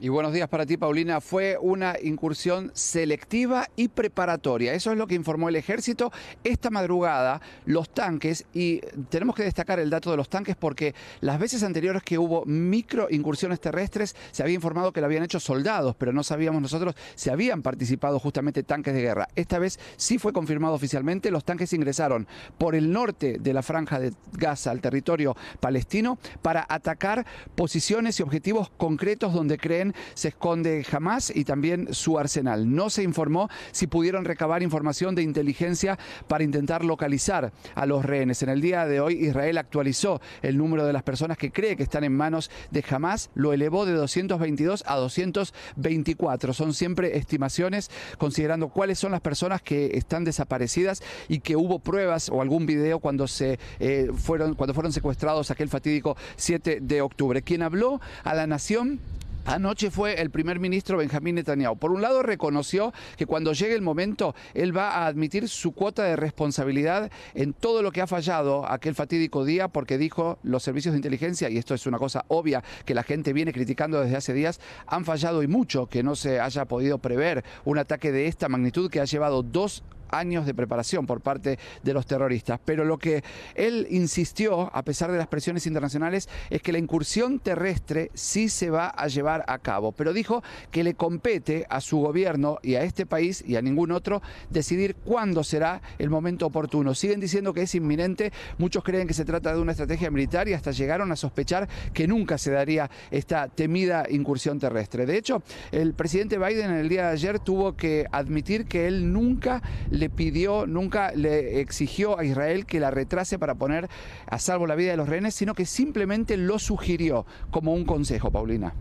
Y buenos días para ti, Paulina. Fue una incursión selectiva y preparatoria. Eso es lo que informó el ejército esta madrugada. Los tanques, y tenemos que destacar el dato de los tanques porque las veces anteriores que hubo microincursiones terrestres se había informado que lo habían hecho soldados, pero no sabíamos nosotros si habían participado justamente tanques de guerra. Esta vez sí fue confirmado oficialmente. Los tanques ingresaron por el norte de la franja de Gaza al territorio palestino para atacar posiciones y objetivos concretos donde creen se esconde Hamas y también su arsenal. No se informó si pudieron recabar información de inteligencia para intentar localizar a los rehenes. En el día de hoy Israel actualizó el número de las personas que cree que están en manos de Hamas, lo elevó de 222 a 224. Son siempre estimaciones considerando cuáles son las personas que están desaparecidas y que hubo pruebas o algún video cuando se eh, fueron cuando fueron secuestrados aquel fatídico 7 de octubre. ¿Quién habló a la nación Anoche fue el primer ministro Benjamín Netanyahu. Por un lado reconoció que cuando llegue el momento él va a admitir su cuota de responsabilidad en todo lo que ha fallado aquel fatídico día porque dijo los servicios de inteligencia, y esto es una cosa obvia que la gente viene criticando desde hace días, han fallado y mucho que no se haya podido prever un ataque de esta magnitud que ha llevado dos años de preparación por parte de los terroristas. Pero lo que él insistió, a pesar de las presiones internacionales, es que la incursión terrestre sí se va a llevar a cabo. Pero dijo que le compete a su gobierno y a este país y a ningún otro decidir cuándo será el momento oportuno. Siguen diciendo que es inminente, muchos creen que se trata de una estrategia militar y hasta llegaron a sospechar que nunca se daría esta temida incursión terrestre. De hecho, el presidente Biden en el día de ayer tuvo que admitir que él nunca le pidió, nunca le exigió a Israel que la retrase para poner a salvo la vida de los rehenes, sino que simplemente lo sugirió como un consejo, Paulina.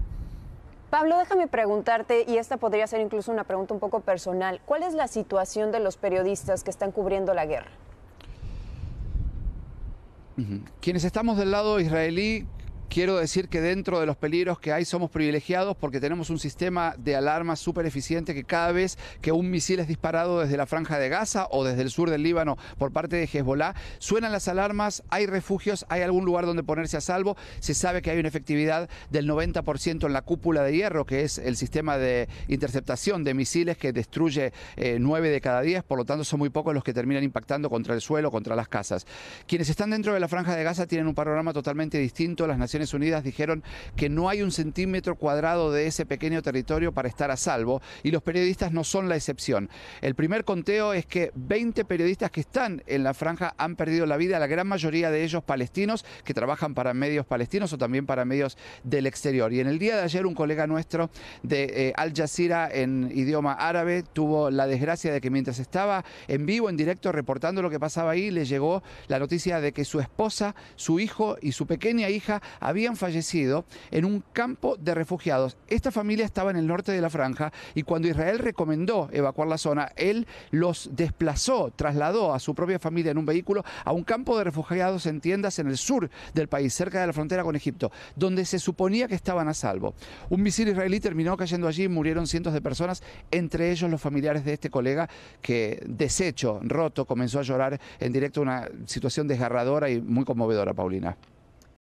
Pablo, déjame preguntarte, y esta podría ser incluso una pregunta un poco personal, ¿cuál es la situación de los periodistas que están cubriendo la guerra? Quienes estamos del lado israelí Quiero decir que dentro de los peligros que hay somos privilegiados porque tenemos un sistema de alarma súper eficiente que cada vez que un misil es disparado desde la franja de Gaza o desde el sur del Líbano por parte de Hezbollah, suenan las alarmas, hay refugios, hay algún lugar donde ponerse a salvo, se sabe que hay una efectividad del 90% en la cúpula de hierro, que es el sistema de interceptación de misiles que destruye eh, nueve de cada diez, por lo tanto son muy pocos los que terminan impactando contra el suelo, contra las casas. Quienes están dentro de la franja de Gaza tienen un panorama totalmente distinto, las naciones Unidas dijeron que no hay un centímetro cuadrado de ese pequeño territorio para estar a salvo y los periodistas no son la excepción. El primer conteo es que 20 periodistas que están en la franja han perdido la vida, la gran mayoría de ellos palestinos que trabajan para medios palestinos o también para medios del exterior. Y en el día de ayer un colega nuestro de eh, Al Jazeera en idioma árabe tuvo la desgracia de que mientras estaba en vivo, en directo, reportando lo que pasaba ahí, le llegó la noticia de que su esposa, su hijo y su pequeña hija habían fallecido en un campo de refugiados. Esta familia estaba en el norte de la franja y cuando Israel recomendó evacuar la zona, él los desplazó, trasladó a su propia familia en un vehículo a un campo de refugiados en tiendas en el sur del país, cerca de la frontera con Egipto, donde se suponía que estaban a salvo. Un misil israelí terminó cayendo allí y murieron cientos de personas, entre ellos los familiares de este colega que deshecho, roto, comenzó a llorar en directo una situación desgarradora y muy conmovedora, Paulina.